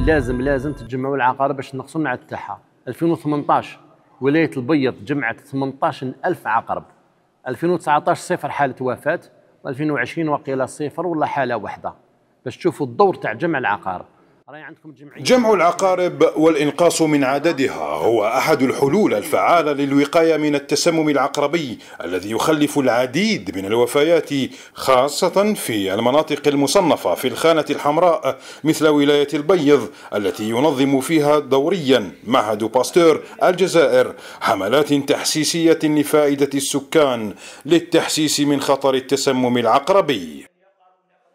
اللي لازم لازم تجمعوا العقارب باش نقصوا العدد تاعها 2018 ولايه البيض جمعت 18000 عقرب 2019 صفر حاله وفاه و2020 وقيل صفر ولا حاله واحده باش تشوفوا الدور تاع جمع العقارب جمع العقارب والإنقاص من عددها هو أحد الحلول الفعالة للوقاية من التسمم العقربي الذي يخلف العديد من الوفيات خاصة في المناطق المصنفة في الخانة الحمراء مثل ولاية البيض التي ينظم فيها دوريا معهد باستور الجزائر حملات تحسيسية لفائدة السكان للتحسيس من خطر التسمم العقربي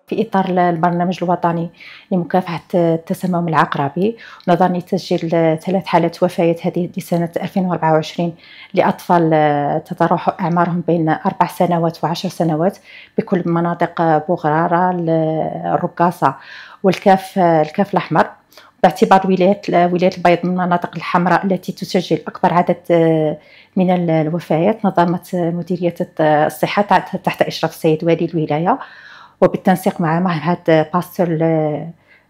في إطار البرنامج الوطني لمكافحة التسمم العقربي نظرا لتسجيل ثلاث حالات وفيات هذه لسنة 2024 لأطفال آه، تتراوح أعمارهم بين أربع سنوات وعشر سنوات بكل مناطق بوغرارة الرقاصة والكاف آه، الكاف الأحمر باعتبار ولايات ولايه البيض من المناطق الحمراء التي تسجل اكبر عدد آه، من الوفيات نظمت مديريه الصحه تحت اشراف السيد والي الولايه وبالتنسيق مع معهد باستر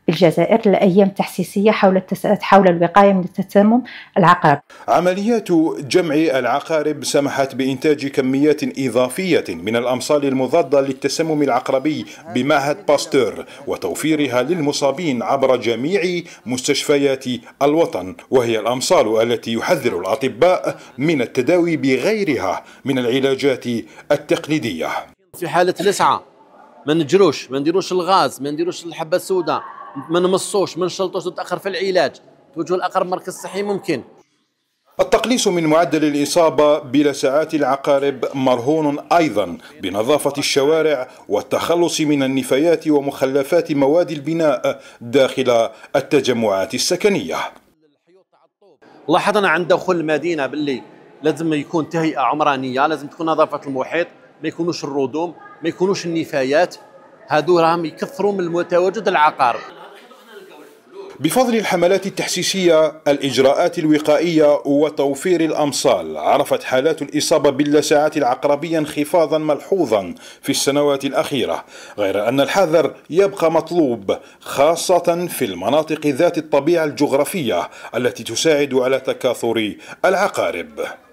بالجزائر لأيام تحسيسية حول حول الوقاية من التسمم العقارب عمليات جمع العقارب سمحت بإنتاج كميات إضافية من الأمصال المضادة للتسمم العقربي بمعهد باستور وتوفيرها للمصابين عبر جميع مستشفيات الوطن وهي الأمصال التي يحذر الأطباء من التداوي بغيرها من العلاجات التقليدية في حالة الإسعة ما نجروش ما نديروش الغاز ما نديروش الحبه السوداء ما نمصوش ما نشلطوش نتاخر في العلاج توجه لاقرب مركز صحي ممكن التقليص من معدل الإصابة بلا ساعات العقارب مرهون أيضا بنظافة الشوارع والتخلص من النفايات ومخلفات مواد البناء داخل التجمعات السكنية لاحظنا عند دخول المدينة باللي لازم يكون تهيئة عمرانية لازم تكون نظافة المحيط ما يكونوش الردوم ما يكونوش النفايات هادو راهم يكثروا من المتواجد العقارب بفضل الحملات التحسيسية الإجراءات الوقائية وتوفير الأمصال عرفت حالات الإصابة باللسعات العقربية انخفاضا ملحوظا في السنوات الأخيرة غير أن الحذر يبقى مطلوب خاصة في المناطق ذات الطبيعة الجغرافية التي تساعد على تكاثر العقارب